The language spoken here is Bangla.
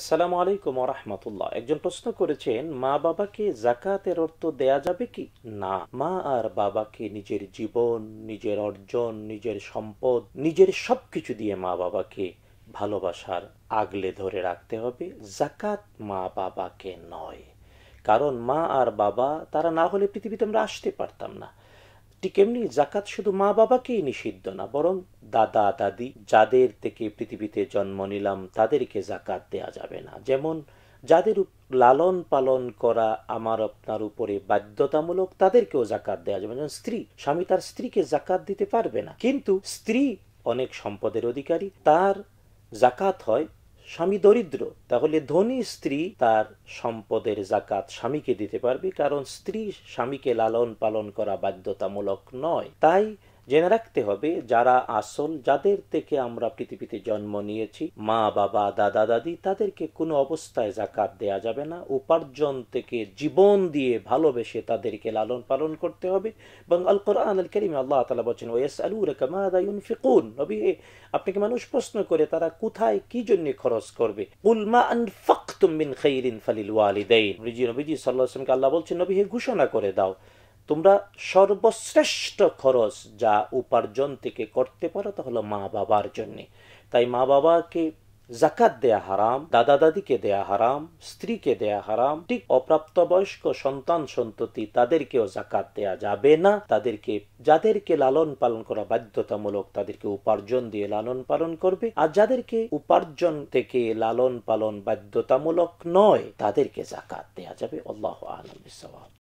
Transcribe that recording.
আসসালামু আলাইকুম রহমতুল্লাহ একজন প্রশ্ন করেছেন মা বাবাকে জাকাতের অর্থ দেয়া যাবে কি না মা আর বাবাকে নিজের জীবন নিজের অর্জন নিজের সম্পদ নিজের সবকিছু দিয়ে মা বাবাকে ভালোবাসার আগলে ধরে রাখতে হবে জাকাত মা বাবাকে নয় কারণ মা আর বাবা তারা না হলে পৃথিবীতে আমরা আসতে পারতাম না ঠিক এমনি জাকাত শুধু মা বাবাকেই নিষিদ্ধ না বরং দাদা দাদি যাদের থেকে পৃথিবীতে জন্ম নিলাম তাদেরকে জাকাত দেয়া যাবে না যেমন যাদের লালন পালন করা আমার আপনার উপরে বাধ্যতামূলক তাদেরকেও জাকাত দেওয়া যাবে যেমন স্ত্রী স্বামী তার স্ত্রীকে জাকাত দিতে পারবে না কিন্তু স্ত্রী অনেক সম্পদের অধিকারী তার জাকাত হয় স্বামী দরিদ্র তাহলে ধনী স্ত্রী তার সম্পদের জাকাত স্বামীকে দিতে পারবে কারণ স্ত্রী স্বামীকে লালন পালন করা বাধ্যতামূলক নয় তাই জেনে রাখতে হবে যারা আসল যাদের থেকে আমরা পৃথিবীতে জন্ম নিয়েছি মা বাবা দাদা দাদি তাদেরকে কোনো অবস্থায় জাকাত দেয়া যাবে না উপার্জন থেকে জীবন দিয়ে ভালোবেসে তাদেরকে লালন পালন করতে হবে এবং আল কোরআন আল করিম আল্লাহ তালা বলছেন ওয়েস আলু রেকামাদায়ুন ফিকুন নবী আপনাকে মানুষ প্রশ্ন করে তারা কোথায় কি জন্য খরচ করবে উলমা আনফাকতুম মিন খাইরিন ফালিল ওয়ালিদাইন নবীজি নবীজি সাল্লাহ আসলামকে আল্লাহ বলছেন নবী ঘোষণা করে দাও তোমরা সর্বশ্রেষ্ঠ খরচ যা উপার্জন থেকে করতে পারো তা হলো মা বাবার জন্যে তাই মা বাবাকে জাকাত দেয়া হারাম দাদা দাদিকে দেয়া হারাম স্ত্রীকে দেয়া হারাম ঠিক অপ্রাপ্তবয়স্ক সন্তান সন্ততি তাদেরকেও জাকাত দেয়া যাবে না তাদেরকে যাদেরকে লালন পালন করা বাধ্যতামূলক তাদেরকে উপার্জন দিয়ে লালন পালন করবে আর যাদেরকে উপার্জন থেকে লালন পালন বাধ্যতামূলক নয় তাদেরকে জাকাত দেয়া যাবে আল্লাহ আলম